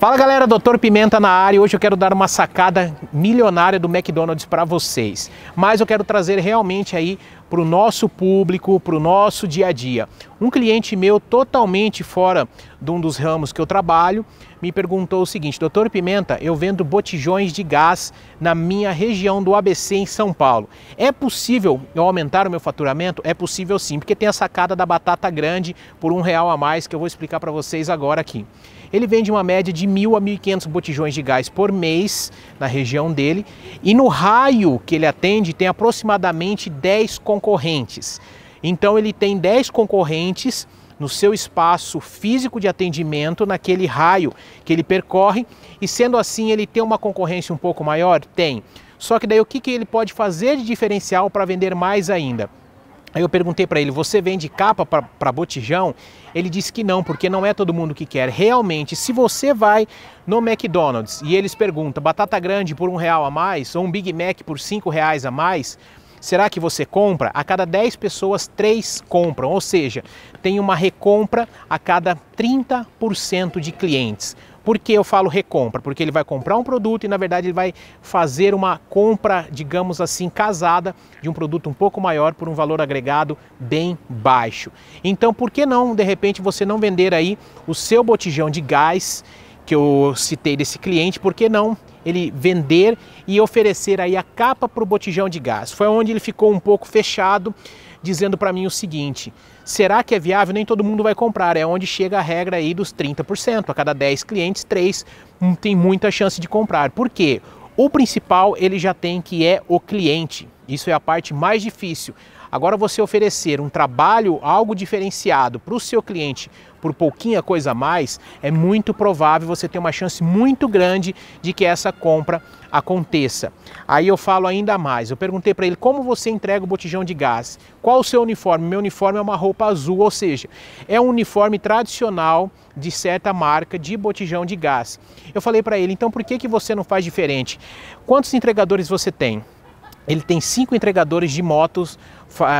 Fala galera, Doutor Pimenta na área. Hoje eu quero dar uma sacada milionária do McDonald's para vocês. Mas eu quero trazer realmente aí para o nosso público, para o nosso dia a dia. Um cliente meu, totalmente fora de um dos ramos que eu trabalho, me perguntou o seguinte: Doutor Pimenta, eu vendo botijões de gás na minha região do ABC em São Paulo. É possível eu aumentar o meu faturamento? É possível sim, porque tem a sacada da batata grande por um real a mais que eu vou explicar para vocês agora aqui. Ele vende uma média de mil a 1.500 botijões de gás por mês na região dele e no raio que ele atende tem aproximadamente 10 concorrentes concorrentes. Então ele tem 10 concorrentes no seu espaço físico de atendimento, naquele raio que ele percorre, e sendo assim ele tem uma concorrência um pouco maior? Tem. Só que daí o que, que ele pode fazer de diferencial para vender mais ainda? Aí eu perguntei para ele: você vende capa para botijão? Ele disse que não, porque não é todo mundo que quer. Realmente, se você vai no McDonald's e eles perguntam batata grande por um real a mais ou um Big Mac por cinco reais a mais, será que você compra? A cada 10 pessoas, 3 compram, ou seja, tem uma recompra a cada 30% de clientes. Por que eu falo recompra? Porque ele vai comprar um produto e, na verdade, ele vai fazer uma compra, digamos assim, casada de um produto um pouco maior por um valor agregado bem baixo. Então, por que não, de repente, você não vender aí o seu botijão de gás que eu citei desse cliente, por que não ele vender e oferecer aí a capa para o botijão de gás? Foi onde ele ficou um pouco fechado, dizendo para mim o seguinte: será que é viável? Nem todo mundo vai comprar. É onde chega a regra aí dos 30%. A cada 10 clientes, 3 não tem muita chance de comprar. Por quê? O principal ele já tem que é o cliente. Isso é a parte mais difícil. Agora você oferecer um trabalho, algo diferenciado para o seu cliente por pouquinha coisa a mais, é muito provável você ter uma chance muito grande de que essa compra aconteça. Aí eu falo ainda mais. Eu perguntei para ele como você entrega o botijão de gás. Qual o seu uniforme? Meu uniforme é uma roupa azul, ou seja, é um uniforme tradicional de certa marca de botijão de gás. Eu falei para ele, então por que que você não faz diferente? Quantos entregadores você tem? ele tem cinco entregadores de motos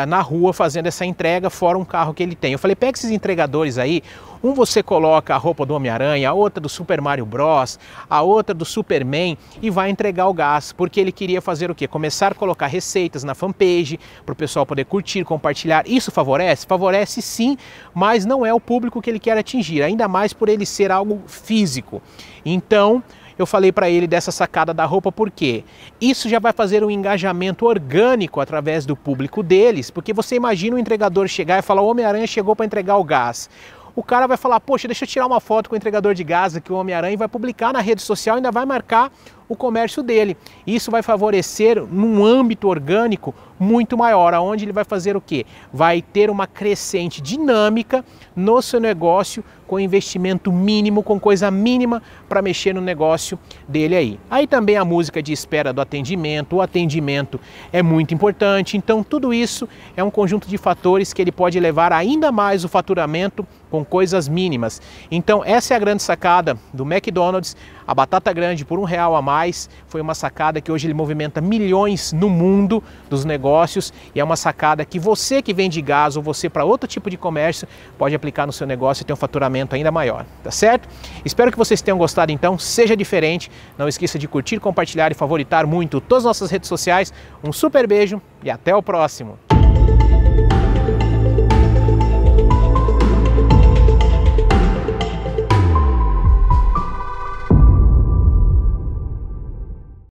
na rua fazendo essa entrega, fora um carro que ele tem. Eu falei, pega esses entregadores aí, um você coloca a roupa do Homem-Aranha, a outra do Super Mario Bros, a outra do Superman e vai entregar o gás, porque ele queria fazer o quê? Começar a colocar receitas na fanpage para o pessoal poder curtir, compartilhar. Isso favorece? Favorece sim, mas não é o público que ele quer atingir, ainda mais por ele ser algo físico. Então, eu falei para ele dessa sacada da roupa, porque isso já vai fazer um engajamento orgânico através do público deles, porque você imagina o entregador chegar e falar: o Homem-Aranha chegou para entregar o gás o cara vai falar, poxa, deixa eu tirar uma foto com o entregador de gás aqui, o Homem-Aranha, vai publicar na rede social, e ainda vai marcar o comércio dele. Isso vai favorecer num âmbito orgânico muito maior, aonde ele vai fazer o quê? Vai ter uma crescente dinâmica no seu negócio com investimento mínimo, com coisa mínima para mexer no negócio dele aí. Aí também a música de espera do atendimento, o atendimento é muito importante. Então tudo isso é um conjunto de fatores que ele pode levar ainda mais o faturamento com coisas mínimas. Então essa é a grande sacada do McDonald's, a batata grande por um real a mais reais. Foi uma sacada que hoje ele movimenta milhões no mundo dos negócios e é uma sacada que você que vende gás ou você para outro tipo de comércio pode aplicar no seu negócio e ter um faturamento ainda maior, tá certo? Espero que vocês tenham gostado então, seja diferente. Não esqueça de curtir, compartilhar e favoritar muito todas as nossas redes sociais. Um super beijo e até o próximo.